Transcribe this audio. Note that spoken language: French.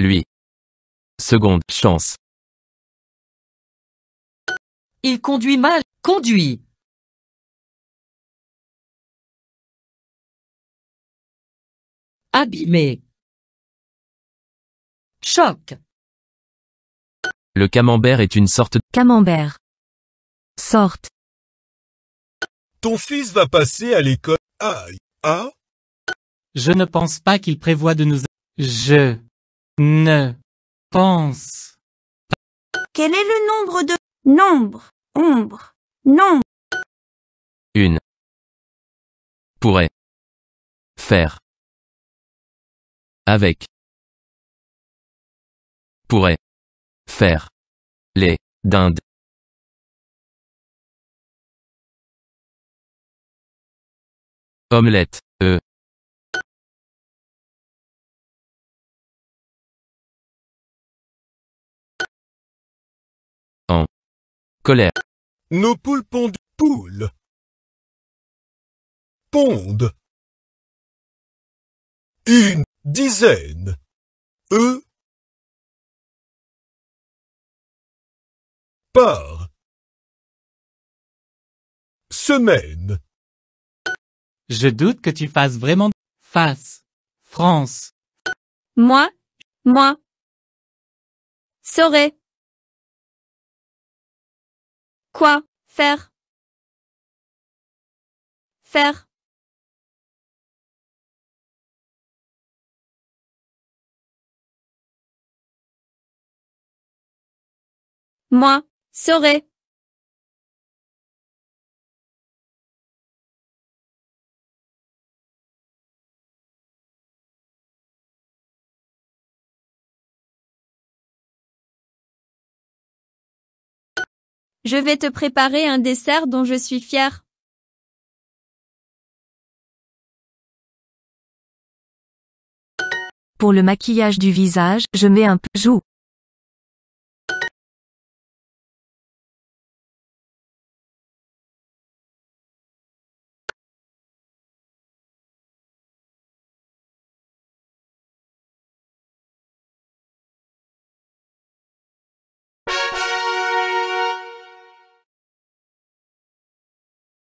lui. Seconde chance. Il conduit mal, conduit. Abîmé. Choc. Le camembert est une sorte de camembert. Sorte. Ton fils va passer à l'école. Aïe. Ah. Je ne pense pas qu'il prévoit de nous... Je ne pense. Quel est le nombre de nombre, ombre, nombre Une pourrait faire avec pourrait faire les dindes. Omelette, e. Nos poules pondent poules. Pondent. Une dizaine. E. Par. Semaine. Je doute que tu fasses vraiment face. France. Moi, moi. Saurais. Quoi faire Faire Moi, saurais Je vais te préparer un dessert dont je suis fière. Pour le maquillage du visage, je mets un joue.